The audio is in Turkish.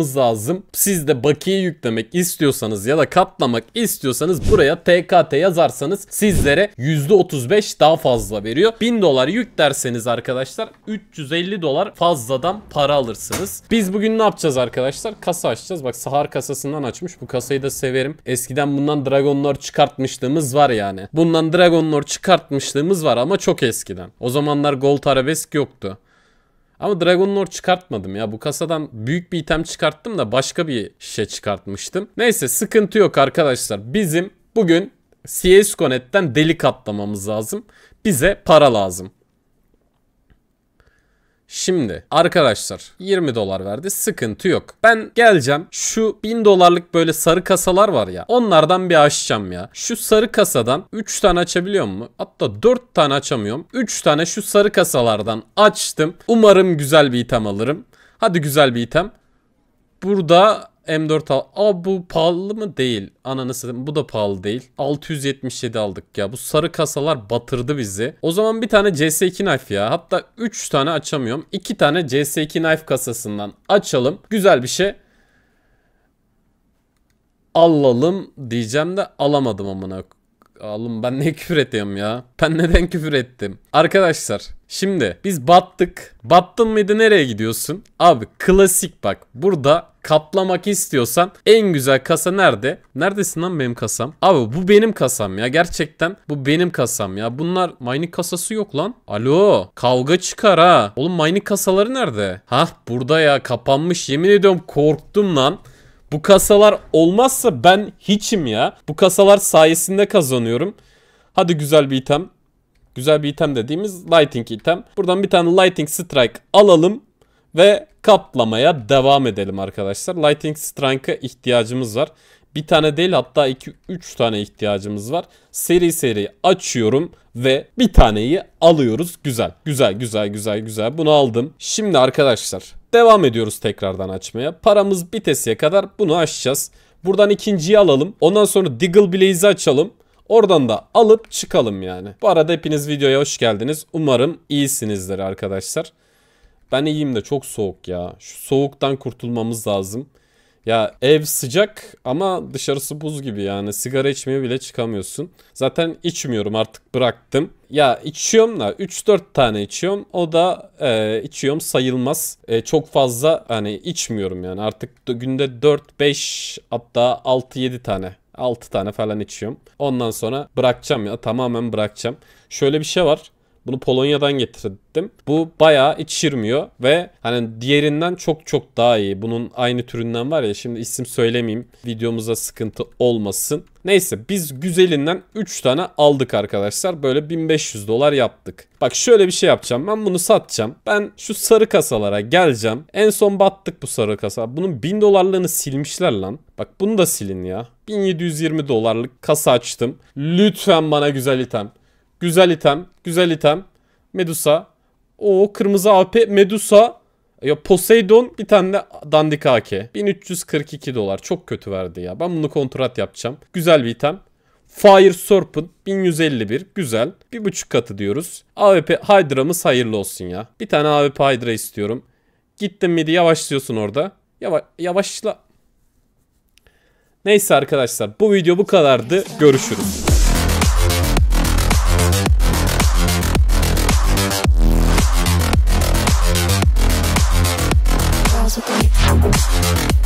katlamamız lazım. Siz de bakiye yüklemek istiyorsanız ya da katlamak istiyorsanız buraya TKT yazarsanız sizlere %35 daha fazla veriyor. 1000 dolar yük derseniz arkadaşlar 350 dolar fazladan para alırsınız. Biz bugün ne yapacağız arkadaşlar? Kasa açacağız. Bak Sahar kasasından açmış. Bu kasayı da severim. Eskiden bundan Dragon Lord çıkartmışlığımız var yani. Bundan Dragon Lord çıkartmışlığımız var ama çok eskiden. O zamanlar Gold Arabesk yoktu. Ama Dragon Lord çıkartmadım ya. Bu kasadan büyük bir item çıkarttım da başka bir şişe çıkartmıştım. Neyse sıkıntı yok arkadaşlar. Bizim bugün CS Connect'ten delik atlamamız lazım. Bize para lazım. Şimdi arkadaşlar 20 dolar verdi sıkıntı yok. Ben geleceğim şu 1000 dolarlık böyle sarı kasalar var ya onlardan bir açacağım ya. Şu sarı kasadan 3 tane açabiliyor mu? Hatta 4 tane açamıyorum. 3 tane şu sarı kasalardan açtım. Umarım güzel bir item alırım. Hadi güzel bir item. Burada M4 al. Aa bu pahalı mı? Değil. Ananı satayım. Bu da pahalı değil. 677 aldık ya. Bu sarı kasalar batırdı bizi. O zaman bir tane CS2 knife ya. Hatta 3 tane açamıyorum. 2 tane CS2 knife kasasından açalım. Güzel bir şey alalım diyeceğim de alamadım amına. Alım ben ne küfür ediyorum ya? Ben neden küfür ettim? Arkadaşlar şimdi biz battık. Battın mıydı nereye gidiyorsun? Abi klasik bak burada kaplamak istiyorsan en güzel kasa nerede? Neredesin lan benim kasam? Abi bu benim kasam ya gerçekten bu benim kasam ya. Bunlar mining kasası yok lan. Alo kavga çıkar ha. Oğlum mining kasaları nerede? Hah burada ya kapanmış yemin ediyorum korktum lan. Bu kasalar olmazsa ben hiçim ya. Bu kasalar sayesinde kazanıyorum. Hadi güzel bir item. Güzel bir item dediğimiz lighting item. Buradan bir tane lighting strike alalım ve kaplamaya devam edelim arkadaşlar. Lightning Strike'a ihtiyacımız var. Bir tane değil hatta 2-3 tane ihtiyacımız var. Seri seri açıyorum ve bir taneyi alıyoruz. Güzel, güzel, güzel, güzel, güzel. Bunu aldım. Şimdi arkadaşlar devam ediyoruz tekrardan açmaya. Paramız bitesiye kadar bunu açacağız. Buradan ikinciyi alalım. Ondan sonra Diggle Blaze'i açalım. Oradan da alıp çıkalım yani. Bu arada hepiniz videoya hoş geldiniz. Umarım iyisinizdir arkadaşlar. Ben iyiyim de çok soğuk ya. Şu soğuktan kurtulmamız lazım. Ya ev sıcak ama dışarısı buz gibi yani sigara içmeye bile çıkamıyorsun. Zaten içmiyorum artık bıraktım. Ya içiyorum da 3-4 tane içiyorum o da e, içiyorum sayılmaz. E, çok fazla hani içmiyorum yani artık günde 4-5 hatta 6-7 tane 6 tane falan içiyorum. Ondan sonra bırakacağım ya tamamen bırakacağım. Şöyle bir şey var bunu Polonya'dan getirdim. Bu bayağı iç şirmiyor ve hani diğerinden çok çok daha iyi. Bunun aynı türünden var ya şimdi isim söylemeyeyim. Videomuza sıkıntı olmasın. Neyse biz güzelinden 3 tane aldık arkadaşlar. Böyle 1500 dolar yaptık. Bak şöyle bir şey yapacağım. Ben bunu satacağım. Ben şu sarı kasalara geleceğim. En son battık bu sarı kasa. Bunun 1000 dolarlığını silmişler lan. Bak bunu da silin ya. 1720 dolarlık kasa açtım. Lütfen bana güzel item. Güzel item. Güzel item. Medusa. O kırmızı AP Medusa. Ya Poseidon bir tane de dandik AK. 1342 dolar. Çok kötü verdi ya. Ben bunu kontrat yapacağım. Güzel bir item. Fire Serpent 1151 güzel. Bir buçuk katı diyoruz. AWP Hydra'mız hayırlı olsun ya. Bir tane AWP Hydra istiyorum. Gittin midi yavaşlıyorsun orada. Yava yavaşla. Neyse arkadaşlar bu video bu kadardı. Görüşürüz. house with